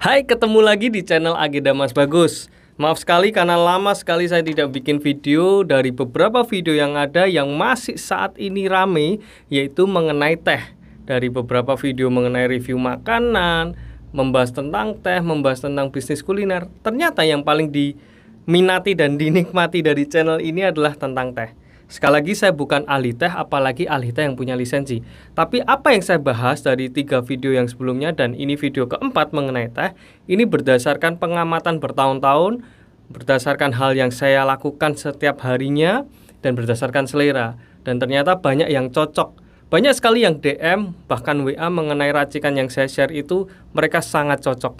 Hai, ketemu lagi di channel Agenda Mas Bagus. Maaf sekali karena lama sekali saya tidak bikin video dari beberapa video yang ada yang masih saat ini rame yaitu mengenai teh. Dari beberapa video mengenai review makanan, membahas tentang teh, membahas tentang bisnis kuliner. Ternyata yang paling diminati dan dinikmati dari channel ini adalah tentang teh. Sekali lagi saya bukan ahli teh apalagi ahli teh yang punya lisensi. Tapi apa yang saya bahas dari tiga video yang sebelumnya dan ini video keempat mengenai teh, ini berdasarkan pengamatan bertahun-tahun, berdasarkan hal yang saya lakukan setiap harinya dan berdasarkan selera. Dan ternyata banyak yang cocok. Banyak sekali yang DM bahkan WA mengenai racikan yang saya share itu mereka sangat cocok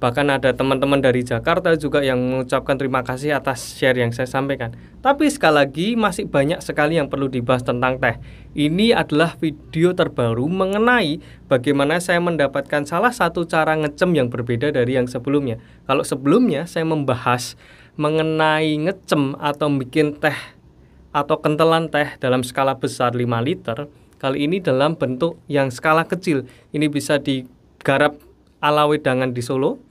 bahkan ada teman-teman dari Jakarta juga yang mengucapkan terima kasih atas share yang saya sampaikan. Tapi sekali lagi masih banyak sekali yang perlu dibahas tentang teh. Ini adalah video terbaru mengenai bagaimana saya mendapatkan salah satu cara ngecem yang berbeda dari yang sebelumnya. Kalau sebelumnya saya membahas mengenai ngecem atau bikin teh atau kentelan teh dalam skala besar 5 liter, kali ini dalam bentuk yang skala kecil. Ini bisa digarap ala wedangan di Solo,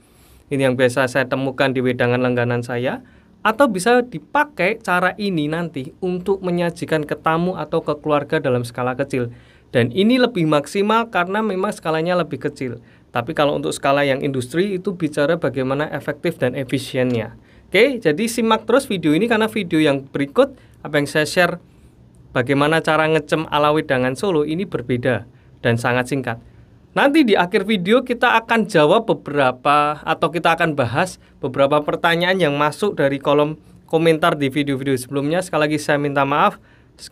ini yang biasa saya temukan di wedangan langganan saya atau bisa dipakai cara ini nanti untuk menyajikan ke tamu atau ke keluarga dalam skala kecil. Dan ini lebih maksimal karena memang skalanya lebih kecil. Tapi kalau untuk skala yang industri itu bicara bagaimana efektif dan efisiennya. Oke, jadi simak terus video ini karena video yang berikut apa yang saya share bagaimana cara ngecem ala wedangan Solo ini berbeda dan sangat singkat. Nanti di akhir video kita akan jawab beberapa atau kita akan bahas beberapa pertanyaan yang masuk dari kolom komentar di video-video sebelumnya. Sekali lagi saya minta maaf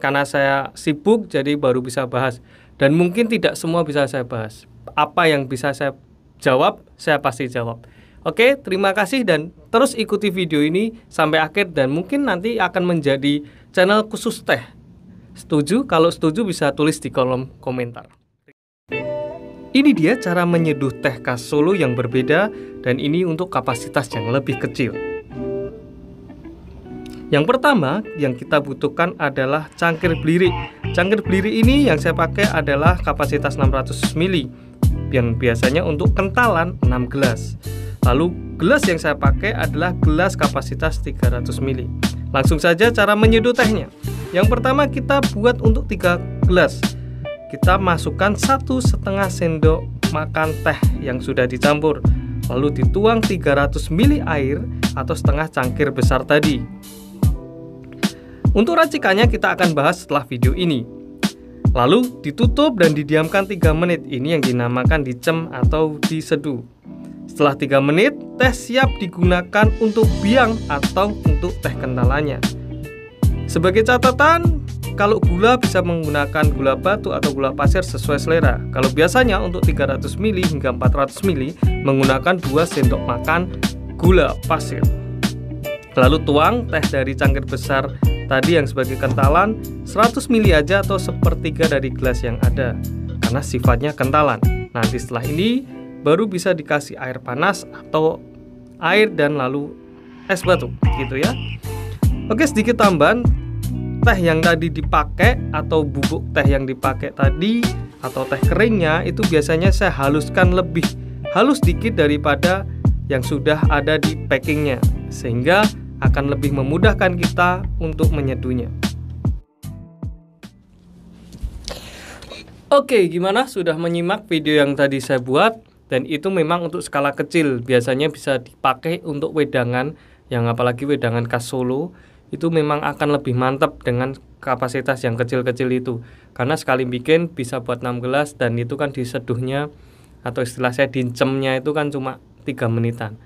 karena saya sibuk jadi baru bisa bahas dan mungkin tidak semua bisa saya bahas. Apa yang bisa saya jawab, saya pasti jawab. Oke, terima kasih dan terus ikuti video ini sampai akhir dan mungkin nanti akan menjadi channel khusus teh. Setuju? Kalau setuju bisa tulis di kolom komentar. Ini dia cara menyeduh teh khas Solo yang berbeda dan ini untuk kapasitas yang lebih kecil. Yang pertama yang kita butuhkan adalah cangkir belirik. Cangkir belirik ini yang saya pakai adalah kapasitas 600 ml yang biasanya untuk kentalan 6 gelas. Lalu gelas yang saya pakai adalah gelas kapasitas 300 ml. Langsung saja cara menyeduh tehnya. Yang pertama kita buat untuk 3 gelas kita masukkan satu setengah sendok makan teh yang sudah dicampur lalu dituang 300 ml air atau setengah cangkir besar tadi untuk racikannya kita akan bahas setelah video ini lalu ditutup dan didiamkan 3 menit ini yang dinamakan dicem atau diseduh setelah 3 menit teh siap digunakan untuk biang atau untuk teh kentalanya sebagai catatan kalau gula bisa menggunakan gula batu atau gula pasir sesuai selera. Kalau biasanya untuk 300 ml hingga 400 ml menggunakan 2 sendok makan gula pasir. Lalu tuang teh dari cangkir besar tadi yang sebagai kentalan 100 ml aja atau sepertiga dari gelas yang ada karena sifatnya kentalan. Nanti setelah ini baru bisa dikasih air panas atau air dan lalu es batu gitu ya. Oke, sedikit tambahan teh yang tadi dipakai atau bubuk teh yang dipakai tadi atau teh keringnya itu biasanya saya haluskan lebih halus sedikit daripada yang sudah ada di packingnya sehingga akan lebih memudahkan kita untuk menyeduhnya. Oke, gimana sudah menyimak video yang tadi saya buat? Dan itu memang untuk skala kecil, biasanya bisa dipakai untuk wedangan yang apalagi wedangan khas Solo itu memang akan lebih mantap dengan kapasitas yang kecil-kecil itu karena sekali bikin bisa buat 6 gelas dan itu kan diseduhnya atau istilah saya dincemnya itu kan cuma tiga menitan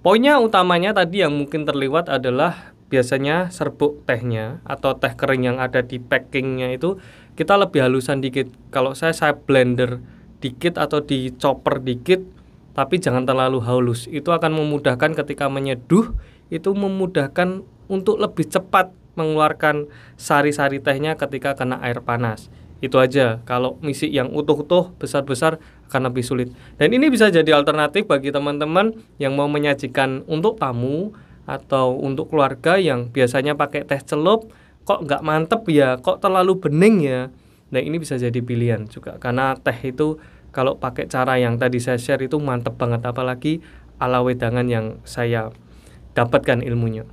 poinnya utamanya tadi yang mungkin terlewat adalah biasanya serbuk tehnya atau teh kering yang ada di packingnya itu kita lebih halusan dikit kalau saya saya blender dikit atau di chopper dikit tapi jangan terlalu halus itu akan memudahkan ketika menyeduh itu memudahkan untuk lebih cepat mengeluarkan sari-sari tehnya ketika kena air panas. Itu aja. Kalau misi yang utuh-utuh besar-besar akan lebih sulit. Dan ini bisa jadi alternatif bagi teman-teman yang mau menyajikan untuk tamu atau untuk keluarga yang biasanya pakai teh celup kok nggak mantep ya, kok terlalu bening ya. Nah ini bisa jadi pilihan juga karena teh itu kalau pakai cara yang tadi saya share itu mantep banget apalagi ala wedangan yang saya dapatkan ilmunya.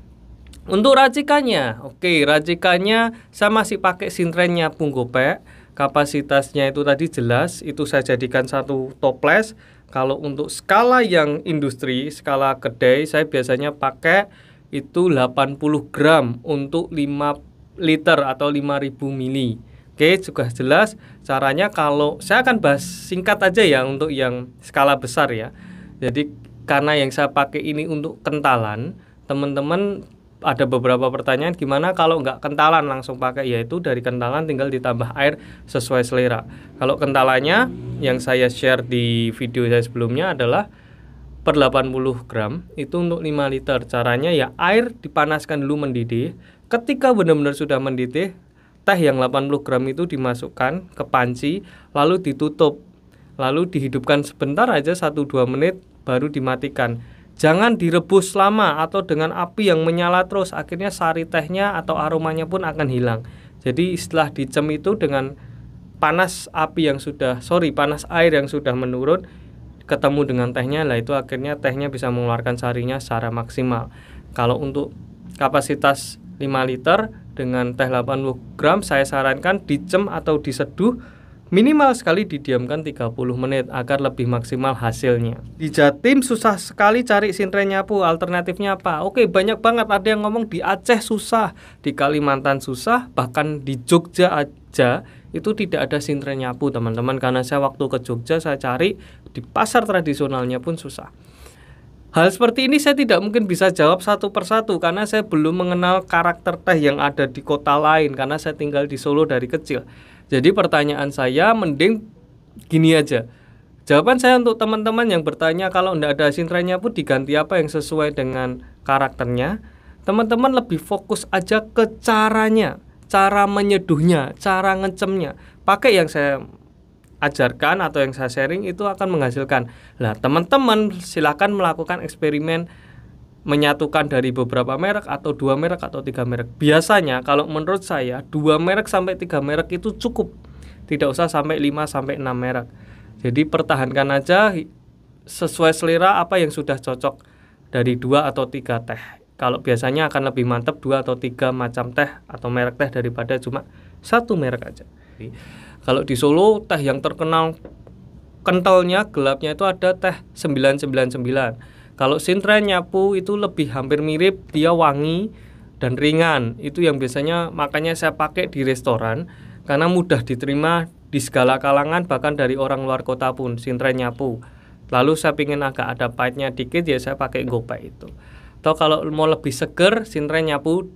Untuk racikannya, oke, okay, racikannya saya masih pakai sintrennya Punggope. Kapasitasnya itu tadi jelas, itu saya jadikan satu toples. Kalau untuk skala yang industri, skala kedai, saya biasanya pakai itu 80 gram untuk 5 liter atau 5000 mili. Oke, juga jelas caranya kalau saya akan bahas singkat aja ya untuk yang skala besar ya. Jadi karena yang saya pakai ini untuk kentalan, teman-teman ada beberapa pertanyaan gimana kalau nggak kentalan langsung pakai yaitu dari kentalan tinggal ditambah air sesuai selera kalau kentalannya yang saya share di video saya sebelumnya adalah per 80 gram itu untuk 5 liter caranya ya air dipanaskan dulu mendidih ketika benar-benar sudah mendidih teh yang 80 gram itu dimasukkan ke panci lalu ditutup lalu dihidupkan sebentar aja 1-2 menit baru dimatikan Jangan direbus lama atau dengan api yang menyala terus, akhirnya sari tehnya atau aromanya pun akan hilang. Jadi setelah dicem itu dengan panas api yang sudah sorry panas air yang sudah menurun ketemu dengan tehnya lah itu akhirnya tehnya bisa mengeluarkan sarinya secara maksimal kalau untuk kapasitas 5 liter dengan teh 80 gram saya sarankan dicem atau diseduh Minimal sekali didiamkan 30 menit agar lebih maksimal hasilnya. Di Jatim susah sekali cari sintre nyapu, alternatifnya apa? Oke, banyak banget ada yang ngomong di Aceh susah, di Kalimantan susah, bahkan di Jogja aja itu tidak ada sintre nyapu, teman-teman. Karena saya waktu ke Jogja saya cari di pasar tradisionalnya pun susah. Hal seperti ini saya tidak mungkin bisa jawab satu persatu karena saya belum mengenal karakter teh yang ada di kota lain karena saya tinggal di Solo dari kecil. Jadi pertanyaan saya mending gini aja. Jawaban saya untuk teman-teman yang bertanya kalau tidak ada sintrenya pun diganti apa yang sesuai dengan karakternya. Teman-teman lebih fokus aja ke caranya, cara menyeduhnya, cara ngecemnya. Pakai yang saya ajarkan atau yang saya sharing itu akan menghasilkan. lah teman-teman silahkan melakukan eksperimen menyatukan dari beberapa merek atau dua merek atau tiga merek. Biasanya kalau menurut saya dua merek sampai tiga merek itu cukup. Tidak usah sampai lima sampai enam merek. Jadi pertahankan aja sesuai selera apa yang sudah cocok dari dua atau tiga teh. Kalau biasanya akan lebih mantap dua atau tiga macam teh atau merek teh daripada cuma satu merek aja sendiri. Kalau di Solo teh yang terkenal kentalnya gelapnya itu ada teh 999. Kalau Sintra Nyapu itu lebih hampir mirip, dia wangi dan ringan. Itu yang biasanya makanya saya pakai di restoran karena mudah diterima di segala kalangan bahkan dari orang luar kota pun Sintra Nyapu. Lalu saya pingin agak ada pahitnya dikit ya saya pakai gopek itu. Atau kalau mau lebih seger Sintra Nyapu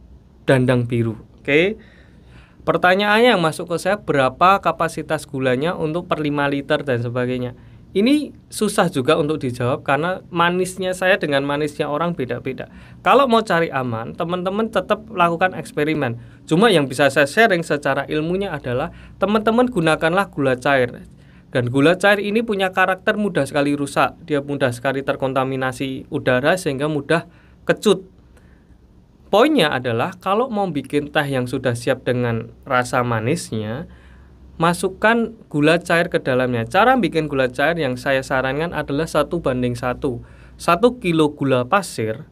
dandang biru. Oke. Okay? Pertanyaannya yang masuk ke saya berapa kapasitas gulanya untuk per 5 liter dan sebagainya. Ini susah juga untuk dijawab karena manisnya saya dengan manisnya orang beda-beda. Kalau mau cari aman, teman-teman tetap lakukan eksperimen. Cuma yang bisa saya sharing secara ilmunya adalah teman-teman gunakanlah gula cair. Dan gula cair ini punya karakter mudah sekali rusak, dia mudah sekali terkontaminasi udara sehingga mudah kecut Poinnya adalah kalau mau bikin teh yang sudah siap dengan rasa manisnya, masukkan gula cair ke dalamnya. Cara bikin gula cair yang saya sarankan adalah satu banding satu. Satu kilo gula pasir,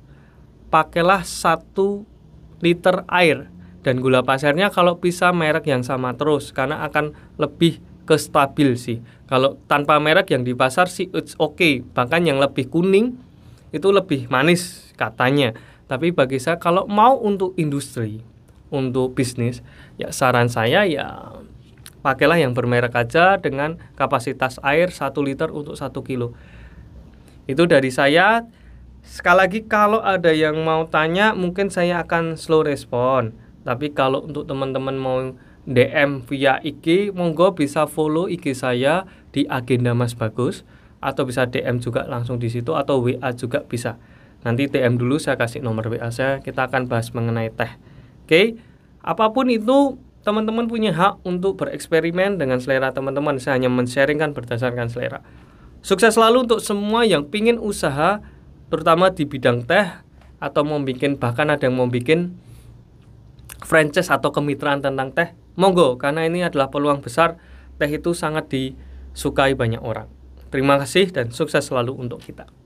pakailah satu liter air dan gula pasirnya kalau bisa merek yang sama terus karena akan lebih ke stabil sih. Kalau tanpa merek yang di pasar sih it's okay. Bahkan yang lebih kuning itu lebih manis katanya tapi bagi saya kalau mau untuk industri, untuk bisnis, ya saran saya ya pakailah yang bermerek aja dengan kapasitas air 1 liter untuk 1 kilo. Itu dari saya. Sekali lagi kalau ada yang mau tanya mungkin saya akan slow respon. Tapi kalau untuk teman-teman mau DM via IG, monggo bisa follow IG saya di agenda Mas Bagus atau bisa DM juga langsung di situ atau WA juga bisa. Nanti DM dulu saya kasih nomor WA saya, kita akan bahas mengenai teh. Oke, okay? apapun itu teman-teman punya hak untuk bereksperimen dengan selera teman-teman. Saya hanya men-sharingkan berdasarkan selera. Sukses selalu untuk semua yang pingin usaha terutama di bidang teh atau mau bikin bahkan ada yang mau bikin franchise atau kemitraan tentang teh. Monggo karena ini adalah peluang besar. Teh itu sangat disukai banyak orang. Terima kasih dan sukses selalu untuk kita.